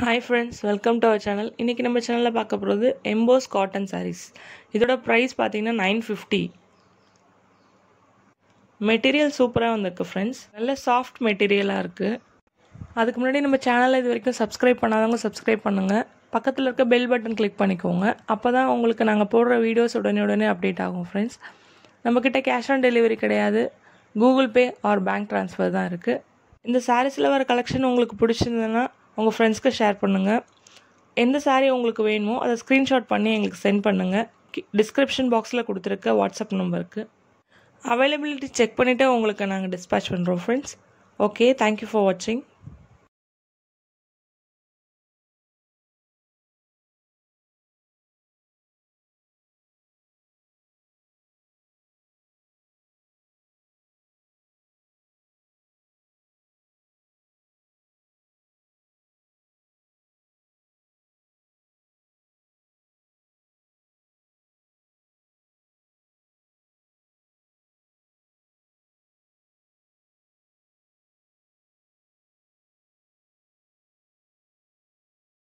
hi friends welcome to our channel இன்றைக்கி நம்ம சேனலில் பார்க்க போகிறது எம்போஸ் காட்டன் சாரீஸ் இதோட ப்ரைஸ் பார்த்தீங்கன்னா நைன் ஃபிஃப்டி மெட்டீரியல் சூப்பராக வந்திருக்கு ஃப்ரெண்ட்ஸ் நல்ல சாஃப்ட் மெட்டீரியலாக இருக்குது அதுக்கு முன்னாடி நம்ம சேனலை இது வரைக்கும் சப்ஸ்கிரைப் பண்ணாதவங்க சப்ஸ்கிரைப் பண்ணுங்கள் பக்கத்தில் இருக்க பெல் பட்டன் கிளிக் பண்ணிக்கோங்க அப்போ தான் உங்களுக்கு நாங்கள் போடுற வீடியோஸ் உடனே உடனே அப்டேட் ஆகும் ஃப்ரெண்ட்ஸ் நம்மக்கிட்ட கேஷ் ஆன் டெலிவரி கிடையாது Google Pay or bank transfer தான் இருக்குது இந்த சாரீஸில் வர கலெக்ஷன் உங்களுக்கு பிடிச்சிருந்ததுன்னா உங்கள் ஃப்ரெண்ட்ஸ்க்கு ஷேர் பண்ணுங்கள் எந்த சாரீ உங்களுக்கு வேணுமோ அதை ஸ்க்ரீன்ஷாட் பண்ணி எங்களுக்கு சென்ட் பண்ணுங்கள் டிஸ்கிரிப்ஷன் பாக்ஸில் கொடுத்துருக்க வாட்ஸ்அப் நம்பருக்கு அவைலபிலிட்டி செக் பண்ணிவிட்டு உங்களுக்கு நாங்கள் டிஸ்பேச் பண்ணுறோம் ஃப்ரெண்ட்ஸ் ஓகே தேங்க்யூ ஃபார் வாட்சிங்